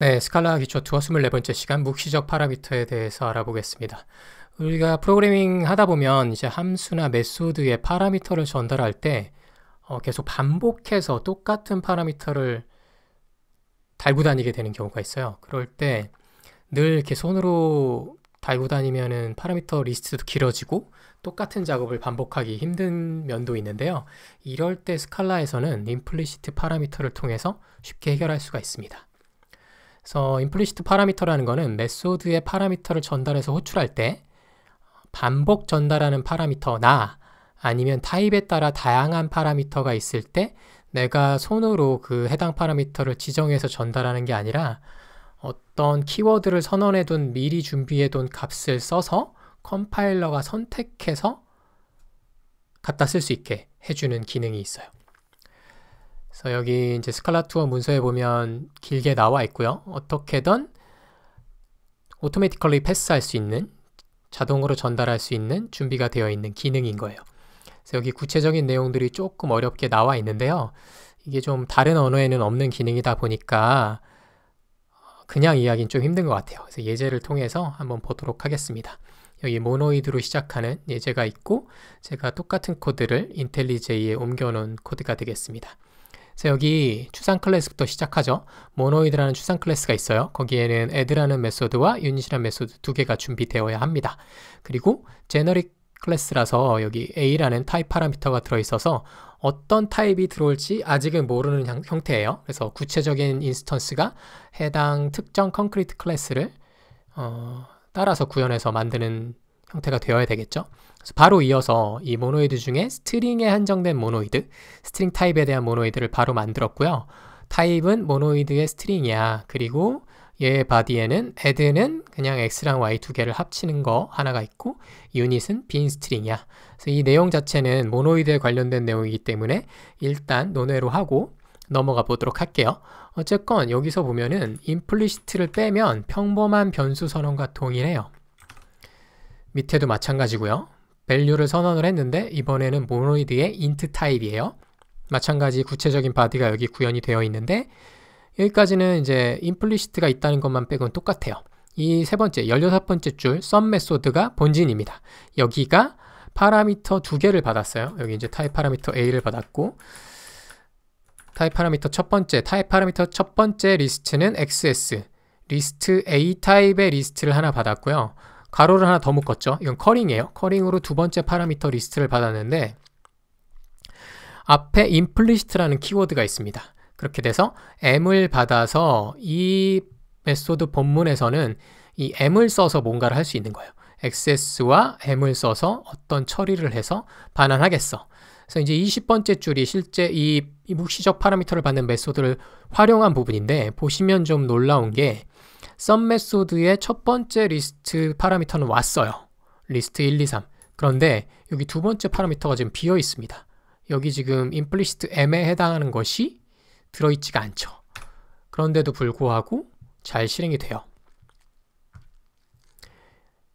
네, 스칼라 기초 투어 24번째 시간 묵시적 파라미터에 대해서 알아보겠습니다. 우리가 프로그래밍 하다 보면 이제 함수나 메소드의 파라미터를 전달할 때 어, 계속 반복해서 똑같은 파라미터를 달고 다니게 되는 경우가 있어요. 그럴 때 늘 이렇게 손으로 달고 다니면은 파라미터 리스트도 길어지고 똑같은 작업을 반복하기 힘든 면도 있는데요. 이럴 때 스칼라에서는 임플리시트 파라미터를 통해서 쉽게 해결할 수가 있습니다. 그래서 implicit 파라미터라는 거는 메소드의 파라미터를 전달해서 호출할 때 반복 전달하는 파라미터나 아니면 타입에 따라 다양한 파라미터가 있을 때 내가 손으로 그 해당 파라미터를 지정해서 전달하는 게 아니라 어떤 키워드를 선언해둔 미리 준비해둔 값을 써서 컴파일러가 선택해서 갖다 쓸 수 있게 해주는 기능이 있어요. 그래서 여기 이제 스칼라 투어 문서에 보면 길게 나와 있고요. 어떻게든 오토매틱컬리 패스할 수 있는 자동으로 전달할 수 있는 준비가 되어 있는 기능인 거예요. 그래서 여기 구체적인 내용들이 조금 어렵게 나와 있는데요. 이게 좀 다른 언어에는 없는 기능이다 보니까 그냥 이야기는 좀 힘든 것 같아요. 그래서 예제를 통해서 한번 보도록 하겠습니다. 여기 모노이드로 시작하는 예제가 있고 제가 똑같은 코드를 인텔리제이에 옮겨놓은 코드가 되겠습니다. 그래서 여기 추상 클래스부터 시작하죠. 모노이드라는 추상 클래스가 있어요. 거기에는 add라는 메소드와 유닛이라는 메소드 두 개가 준비되어야 합니다. 그리고 g e e n 제너릭 클래스라서 여기 a라는 타입 파라미터가 들어있어서 어떤 타입이 들어올지 아직은 모르는 형태예요. 그래서 구체적인 인스턴스가 해당 특정 컨크리트 클래스를 어, 따라서 구현해서 만드는 형태가 되어야 되겠죠. 바로 이어서 이 모노이드 중에 스트링에 한정된 모노이드, 스트링 타입에 대한 모노이드를 바로 만들었고요. 타입은 모노이드의 스트링이야. 그리고 얘의 바디에는 add는 그냥 x랑 y 두 개를 합치는 거 하나가 있고 유닛은 빈 스트링이야. 그래서 이 내용 자체는 모노이드에 관련된 내용이기 때문에 일단 논외로 하고 넘어가 보도록 할게요. 어쨌건 여기서 보면은 implicit를 빼면 평범한 변수 선언과 동일해요. 밑에도 마찬가지고요. 밸류를 선언을 했는데 이번에는 모노이드의 인트 타입이에요. 마찬가지 구체적인 바디가 여기 구현이 되어 있는데 여기까지는 이제 임플리시트가 있다는 것만 빼고는 똑같아요. 이 세 번째, 16번째 줄썸 메소드가 본진입니다. 여기가 파라미터 두 개를 받았어요. 여기 이제 타입 파라미터 A를 받았고 타입 파라미터 첫 번째, 타입 파라미터 첫 번째 리스트는 XS, 리스트 A 타입의 리스트를 하나 받았고요. 가로를 하나 더 묶었죠. 이건 커링이에요. 커링으로 두 번째 파라미터 리스트를 받았는데 앞에 implicit라는 키워드가 있습니다. 그렇게 돼서 m을 받아서 이 메소드 본문에서는 이 m을 써서 뭔가를 할 수 있는 거예요. access와 m을 써서 어떤 처리를 해서 반환하겠어. 그래서 이제 20번째 줄이 실제 이, 묵시적 파라미터를 받는 메소드를 활용한 부분인데 보시면 좀 놀라운 게 썸메소드의 첫 번째 리스트 파라미터는 왔어요. 리스트 1, 2, 3. 그런데 여기 두 번째 파라미터가 지금 비어 있습니다. 여기 지금 implicit m에 해당하는 것이 들어있지가 않죠. 그런데도 불구하고 잘 실행이 돼요.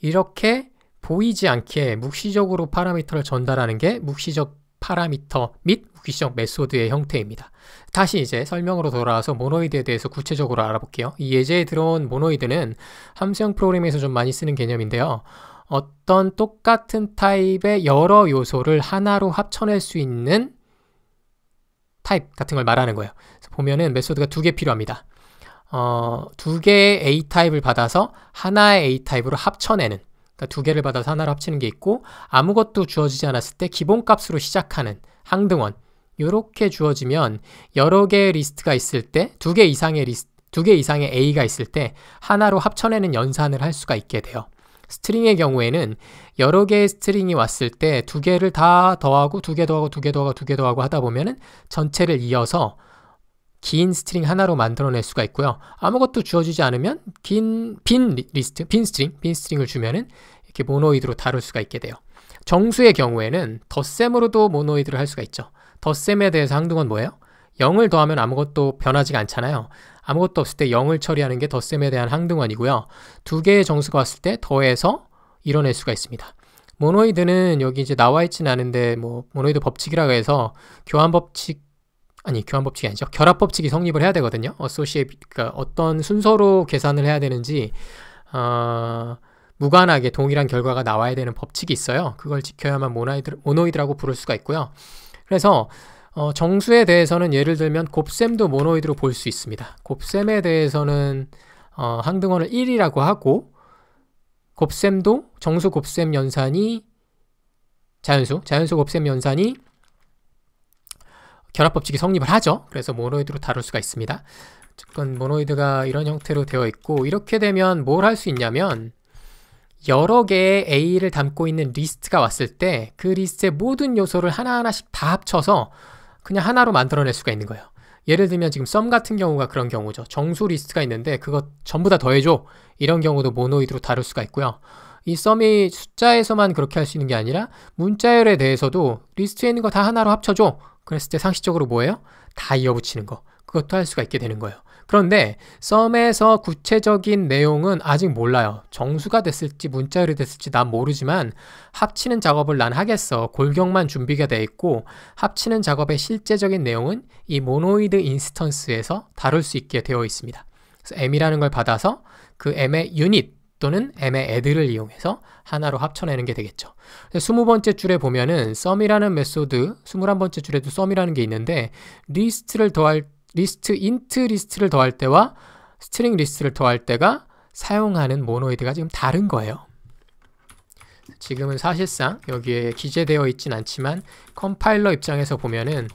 이렇게 보이지 않게 묵시적으로 파라미터를 전달하는 게 묵시적 파라미터 및우기적 메소드의 형태입니다. 다시 이제 설명으로 돌아와서 모노이드에 대해서 구체적으로 알아볼게요. 이 예제에 들어온 모노이드는 함수형 프로그램에서좀 많이 쓰는 개념인데요. 어떤 똑같은 타입의 여러 요소를 하나로 합쳐낼 수 있는 타입 같은 걸 말하는 거예요. 보면은 메소드가 두 개 필요합니다. 어, 두 개의 A타입을 받아서 하나의 A타입으로 합쳐내는 그러니까 두 개를 받아서 하나를 합치는 게 있고 아무것도 주어지지 않았을 때 기본값으로 시작하는 항등원 이렇게 주어지면 여러 개의 리스트가 있을 때 두 개 이상의 리스트 두 개 이상의 A가 있을 때 하나로 합쳐내는 연산을 할 수가 있게 돼요. 스트링의 경우에는 여러 개의 스트링이 왔을 때 두 개를 다 더하고 두 개 더하고 두 개 더하고 두 개 더하고 하다 보면은 전체를 이어서 긴 스트링 하나로 만들어낼 수가 있고요. 아무것도 주어지지 않으면 긴, 빈 리스트, 빈 스트링, 빈 스트링을 주면은 이렇게 모노이드로 다룰 수가 있게 돼요. 정수의 경우에는 덧셈으로도 모노이드를 할 수가 있죠. 덧셈에 대해서 항등은 뭐예요? 0을 더하면 아무것도 변하지가 않잖아요. 아무것도 없을 때 0을 처리하는 게 덧셈에 대한 항등원이고요. 두 개의 정수가 왔을 때 더해서 이뤄낼 수가 있습니다. 모노이드는 여기 이제 나와 있진 않은데 뭐 모노이드 법칙이라고 해서 교환 법칙 아니 교환 법칙이 아니죠. 결합 법칙이 성립을 해야 되거든요. 어소시에 그러니까 어떤 순서로 계산을 해야 되는지 어, 무관하게 동일한 결과가 나와야 되는 법칙이 있어요. 그걸 지켜야만 모노이드, 모노이드라고 부를 수가 있고요. 그래서 어, 정수에 대해서는 예를 들면 곱셈도 모노이드로 볼 수 있습니다. 곱셈에 대해서는 어, 항등원을 1이라고 하고 곱셈도 정수 곱셈 연산이 자연수, 자연수 곱셈 연산이 결합법칙이 성립을 하죠. 그래서 모노이드로 다룰 수가 있습니다. 어쨌건 모노이드가 이런 형태로 되어 있고 이렇게 되면 뭘 할 수 있냐면 여러 개의 A를 담고 있는 리스트가 왔을 때 그 리스트의 모든 요소를 하나하나씩 다 합쳐서 그냥 하나로 만들어낼 수가 있는 거예요. 예를 들면 지금 썸 같은 경우가 그런 경우죠. 정수 리스트가 있는데 그거 전부 다 더해줘. 이런 경우도 모노이드로 다룰 수가 있고요. 이 썸이 숫자에서만 그렇게 할 수 있는 게 아니라 문자열에 대해서도 리스트에 있는 거 다 하나로 합쳐줘. 그랬을 때 상식적으로 뭐예요? 다 이어붙이는 거. 그것도 할 수가 있게 되는 거예요. 그런데 썸에서 구체적인 내용은 아직 몰라요. 정수가 됐을지 문자열이 됐을지 난 모르지만 합치는 작업을 난 하겠어. 골격만 준비가 돼 있고 합치는 작업의 실제적인 내용은 이 모노이드 인스턴스에서 다룰 수 있게 되어 있습니다. 그래서 M이라는 걸 받아서 그 M의 유닛 또는 m의 add를 이용해서 하나로 합쳐내는 게 되겠죠. 20번째 줄에 보면은 sum이라는 메소드, 21번째 줄에도 sum이라는 게 있는데 리스트를 더할 리스트 int 리스트를 더할 때와 스트링 리스트를 더할 때가 사용하는 모노이드가 지금 다른 거예요. 지금은 사실상 여기에 기재되어 있진 않지만 컴파일러 입장에서 보면은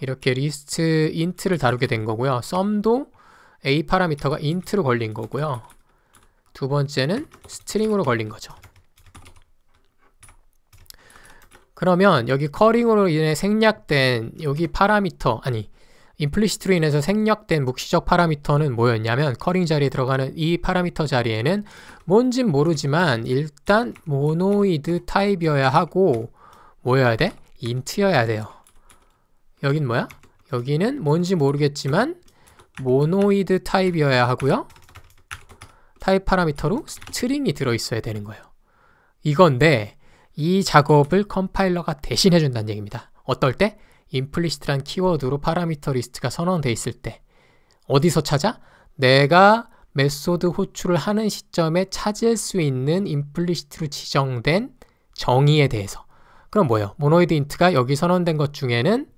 이렇게 리스트 int를 다루게 된 거고요. sum도 a 파라미터가 int로 걸린 거고요. 두 번째는 스트링으로 걸린 거죠. 그러면 여기 커링으로 인해 생략된 여기 파라미터 아니 임플리시트로 인해서 생략된 묵시적 파라미터는 뭐였냐면 커링 자리에 들어가는 이 파라미터 자리에는 뭔진 모르지만 일단 모노이드 타입이어야 하고 뭐여야 돼? 인트여야 돼요. 여긴 뭐야? 여기는 뭔지 모르겠지만 모노이드 타입이어야 하고요. 타입 파라미터로 스트링이 들어있어야 되는 거예요. 이건데 이 작업을 컴파일러가 대신해 준다는 얘기입니다. 어떨 때? i 플리 l 트란 키워드로 파라미터 리스트가 선언돼 있을 때 어디서 찾아? 내가 메소드 호출을 하는 시점에 찾을 수 있는 i 플리 l 트로 지정된 정의에 대해서 그럼 뭐예요? 모노이드 인트가 여기 선언된 것 중에는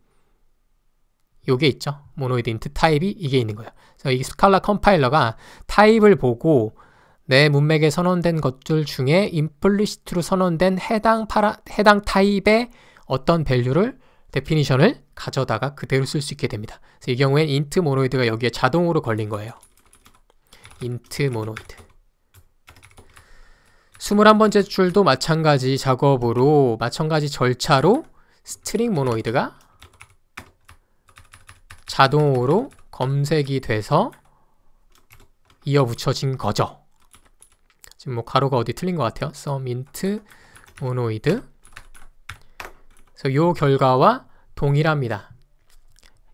요게 있죠. 모노이드 인트 타입이 이게 있는 거예요. 그래서 이 스칼라 컴파일러가 타입을 보고 내 문맥에 선언된 것들 중에 임플리시트로 선언된 해당 파라, 해당 타입의 어떤 밸류를 데피니션을 가져다가 그대로 쓸 수 있게 됩니다. 그래서 이 경우엔 인트 모노이드가 여기에 자동으로 걸린 거예요. 인트 모노이드 21번째 줄도 마찬가지 작업으로 마찬가지 절차로 스트링 모노이드가 자동으로 검색이 돼서 이어붙여진 거죠. 지금 뭐 가로가 어디 틀린 것 같아요. 서민트 모노이드 그래서 요 결과와 동일합니다.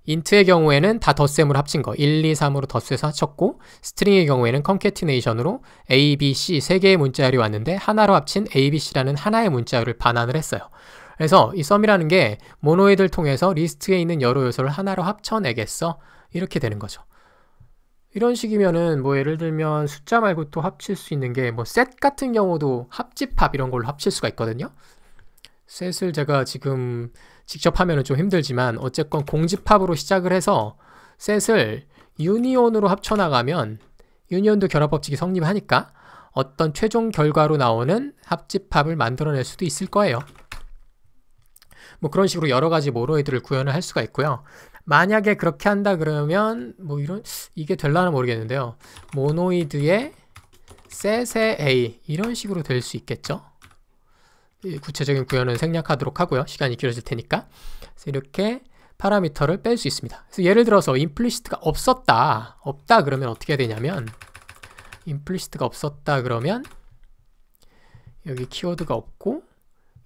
인트의 경우에는 다 덧셈으로 합친 거 1, 2, 3으로 덧셈해서 합쳤고 스트링의 경우에는 컨캐티네이션으로 A, B, C 세 개의 문자열이 왔는데 하나로 합친 A, B, C라는 하나의 문자열을 반환을 했어요. 그래서 이 썸이라는 게 모노이드를 통해서 리스트에 있는 여러 요소를 하나로 합쳐내겠어. 이렇게 되는 거죠. 이런 식이면은 뭐 예를 들면 숫자 말고 또 합칠 수 있는 게 뭐 셋 같은 경우도 합집합 이런 걸로 합칠 수가 있거든요. 셋을 제가 지금 직접 하면은 좀 힘들지만 어쨌건 공집합으로 시작을 해서 셋을 유니온으로 합쳐나가면 유니온도 결합법칙이 성립하니까 어떤 최종 결과로 나오는 합집합을 만들어낼 수도 있을 거예요. 뭐 그런 식으로 여러 가지 모로이드를 구현을 할 수가 있고요. 만약에 그렇게 한다 그러면 뭐 이런 이게 될라나 모르겠는데요. 모노이드의 셋의 A 이런 식으로 될 수 있겠죠. 구체적인 구현은 생략하도록 하고요. 시간이 길어질 테니까. 그래서 이렇게 파라미터를 뺄 수 있습니다. 그래서 예를 들어서 implicit가 없었다. 없다 그러면 어떻게 되냐면 implicit가 없었다 그러면 여기 키워드가 없고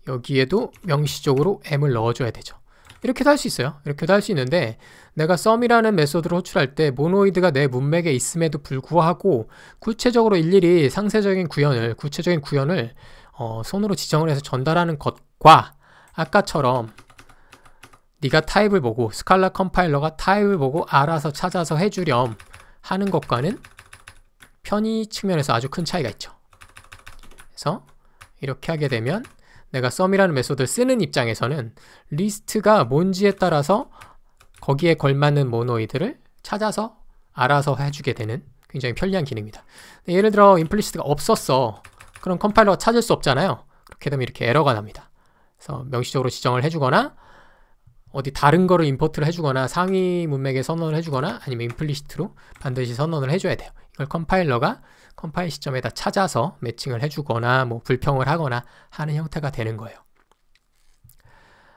여기에도 명시적으로 m을 넣어줘야 되죠. 이렇게도 할 수 있어요. 이렇게도 할 수 있는데 내가 썸이라는 메소드를 호출할 때 모노이드가 내 문맥에 있음에도 불구하고 구체적으로 일일이 상세적인 구현을 구체적인 구현을 어, 손으로 지정을 해서 전달하는 것과 아까처럼 네가 타입을 보고 스칼라 컴파일러가 타입을 보고 알아서 찾아서 해주렴 하는 것과는 편의 측면에서 아주 큰 차이가 있죠. 그래서 이렇게 하게 되면 내가 썸이라는 메소드를 쓰는 입장에서는 리스트가 뭔지에 따라서 거기에 걸맞는 모노이드를 찾아서 알아서 해주게 되는 굉장히 편리한 기능입니다. 예를 들어 임플리시트가 없었어. 그럼 컴파일러가 찾을 수 없잖아요. 그렇게 되면 이렇게 에러가 납니다. 그래서 명시적으로 지정을 해주거나 어디 다른 거를 임포트를 해주거나 상위 문맥에 선언을 해주거나 아니면 임플리시트로 반드시 선언을 해줘야 돼요. 그 컴파일러가 컴파일 시점에다 찾아서 매칭을 해주거나 뭐 불평을 하거나 하는 형태가 되는 거예요.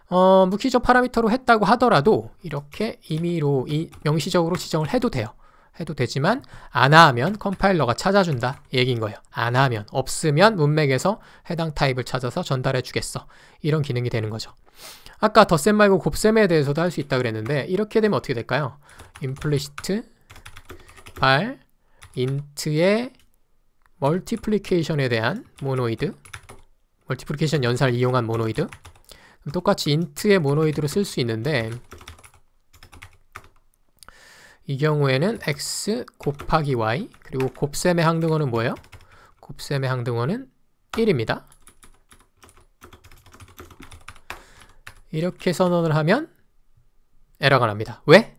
어, 무키적 파라미터로 했다고 하더라도 이렇게 임의로 이, 명시적으로 지정을 해도 돼요. 해도 되지만 안 하면 컴파일러가 찾아준다 얘기인 거예요. 안 하면 없으면 문맥에서 해당 타입을 찾아서 전달해 주겠어. 이런 기능이 되는 거죠. 아까 덧셈 말고 곱셈에 대해서도 할 수 있다 그랬는데 이렇게 되면 어떻게 될까요? implicit 발 인트의 멀티플리케이션에 대한 모노이드 멀티플리케이션 연산을 이용한 모노이드 똑같이 인트의 모노이드로 쓸 수 있는데 이 경우에는 x 곱하기 y 그리고 곱셈의 항등호는 뭐예요? 곱셈의 항등호는 1입니다. 이렇게 선언을 하면 에러가 납니다. 왜?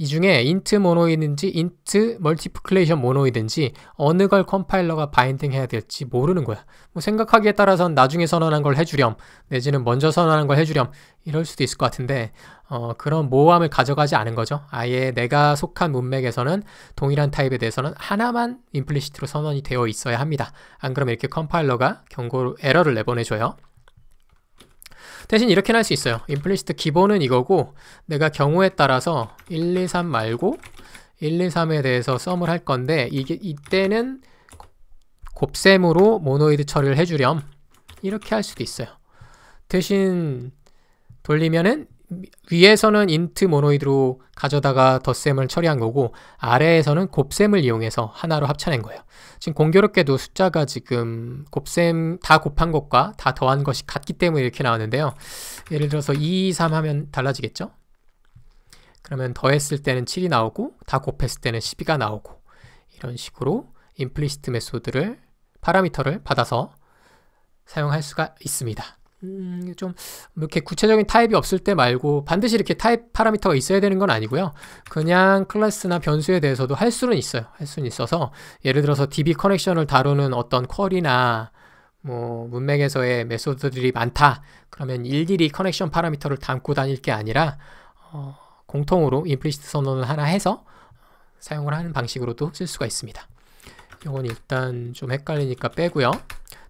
이 중에 인트 모노이든지 인트 멀티플레이션 모노이든지 어느 걸 컴파일러가 바인딩해야 될지 모르는 거야. 뭐 생각하기에 따라선 나중에 선언한 걸 해주렴 내지는 먼저 선언한 걸 해주렴 이럴 수도 있을 것 같은데 어, 그런 모호함을 가져가지 않은 거죠. 아예 내가 속한 문맥에서는 동일한 타입에 대해서는 하나만 임플리시트로 선언이 되어 있어야 합니다. 안 그러면 이렇게 컴파일러가 경고 에러를 내보내줘요. 대신 이렇게 할수 있어요. 임플리시트 기본은 이거고 내가 경우에 따라서 1, 2, 3 말고 1, 2, 3에 대해서 썸을 할 건데 이게 이때는 곱셈으로 모노이드 처리를 해주렴 이렇게 할 수도 있어요. 대신 돌리면은 위에서는 인트 모노이드로 가져다가 덧셈을 처리한 거고 아래에서는 곱셈을 이용해서 하나로 합쳐낸 거예요. 지금 공교롭게도 숫자가 지금 곱셈 다 곱한 것과 다 더한 것이 같기 때문에 이렇게 나왔는데요. 예를 들어서 2, 3 하면 달라지겠죠? 그러면 더했을 때는 7이 나오고 다 곱했을 때는 12가 나오고 이런 식으로 임플리시트 메소드를 파라미터를 받아서 사용할 수가 있습니다. 음, 좀 이렇게 구체적인 타입이 없을 때 말고 반드시 이렇게 타입 파라미터가 있어야 되는 건 아니고요. 그냥 클래스나 변수에 대해서도 할 수는 있어요. 할 수는 있어서 예를 들어서 DB 커넥션을 다루는 어떤 쿼리나 뭐 문맥에서의 메소드들이 많다. 그러면 일일이 커넥션 파라미터를 담고 다닐 게 아니라 어, 공통으로 임플리시트 선언을 하나 해서 사용을 하는 방식으로도 쓸 수가 있습니다. 이건 일단 좀 헷갈리니까 빼고요.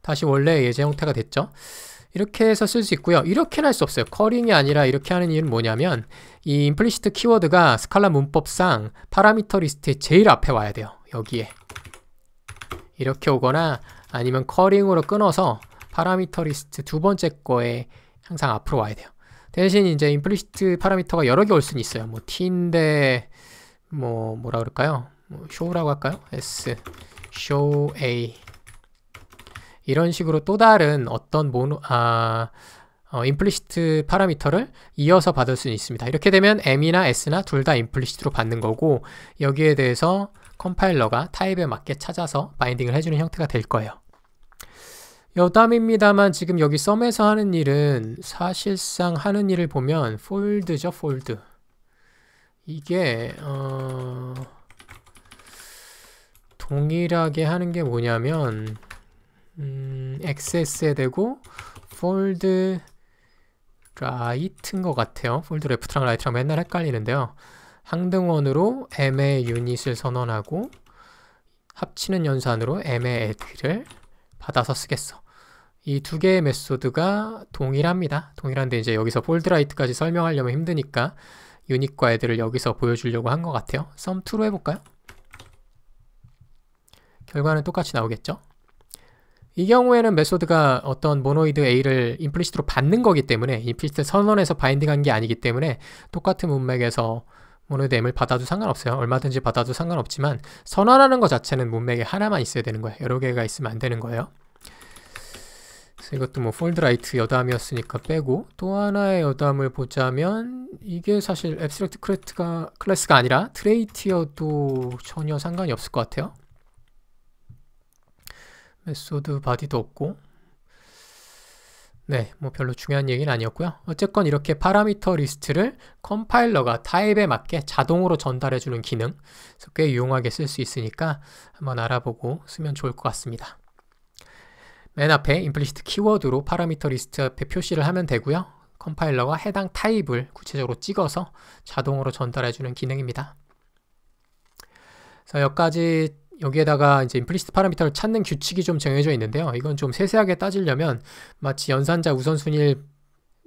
다시 원래 예제 형태가 됐죠. 이렇게 해서 쓸 수 있고요. 이렇게는 할 수 없어요. 커링이 아니라 이렇게 하는 이유는 뭐냐면 이 임플리시트 키워드가 스칼라 문법상 파라미터 리스트의 제일 앞에 와야 돼요. 여기에 이렇게 오거나 아니면 커링으로 끊어서 파라미터 리스트 두 번째 거에 항상 앞으로 와야 돼요. 대신 이제 임플리시트 파라미터가 여러 개 올 수는 있어요. 뭐 t인데 뭐 뭐라 그럴까요? 뭐 show라고 할까요? s show a 이런 식으로 또 다른 어떤 모노, 아, 어, 임플리시트 파라미터를 이어서 받을 수 있습니다. 이렇게 되면 M이나 S나 둘 다 임플리시트로 받는 거고 여기에 대해서 컴파일러가 타입에 맞게 찾아서 바인딩을 해주는 형태가 될 거예요. 여담입니다만 지금 여기 썸에서 하는 일은 사실상 하는 일을 보면 폴드죠, 폴드. 이게 어... 동일하게 하는 게 뭐냐면 음, XS에 되고 폴드 라이트인 것 같아요. 폴드 레프트랑 라이트랑 맨날 헷갈리는데요. 항등원으로 M의 유닛을 선언하고 합치는 연산으로 M의 애들를 받아서 쓰겠어. 이 두 개의 메소드가 동일합니다. 동일한데 이제 여기서 폴드라이트까지 설명하려면 힘드니까 유닛과 애들을 여기서 보여주려고 한 것 같아요. s u m 2로 해볼까요? 결과는 똑같이 나오겠죠? 이 경우에는 메소드가 어떤 모노이드 A를 임플리시트로 받는 거기 때문에 임플리시트 선언에서 바인딩한 게 아니기 때문에 똑같은 문맥에서 모노이드 M을 받아도 상관없어요. 얼마든지 받아도 상관없지만 선언하는 것 자체는 문맥에 하나만 있어야 되는 거예요. 여러 개가 있으면 안 되는 거예요. 그래서 이것도 뭐 폴드 라이트 여담이었으니까 빼고 또 하나의 여담을 보자면 이게 사실 앱스트랙트 클래스가, 클래스가 아니라 트레이티어도 전혀 상관이 없을 것 같아요. 메소드 바디도 없고 네, 뭐 별로 중요한 얘기는 아니었고요. 어쨌건 이렇게 파라미터 리스트를 컴파일러가 타입에 맞게 자동으로 전달해주는 기능, 그래서 꽤 유용하게 쓸 수 있으니까 한번 알아보고 쓰면 좋을 것 같습니다. 맨 앞에 임플리시트 키워드로 파라미터 리스트 앞에 표시를 하면 되고요. 컴파일러가 해당 타입을 구체적으로 찍어서 자동으로 전달해주는 기능입니다. 그래서 여기까지 여기에다가 이제 임플리시트 파라미터를 찾는 규칙이 좀 정해져 있는데요. 이건 좀 세세하게 따지려면 마치 연산자 우선순위를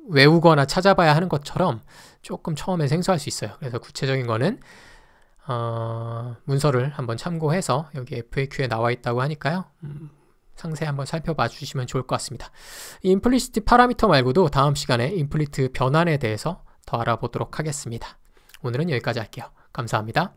외우거나 찾아봐야 하는 것처럼 조금 처음에 생소할 수 있어요. 그래서 구체적인 거는 어, 문서를 한번 참고해서 여기 FAQ에 나와 있다고 하니까요. 음, 상세 한번 살펴봐 주시면 좋을 것 같습니다. 임플리시트 파라미터 말고도 다음 시간에 임플리트 변환에 대해서 더 알아보도록 하겠습니다. 오늘은 여기까지 할게요. 감사합니다.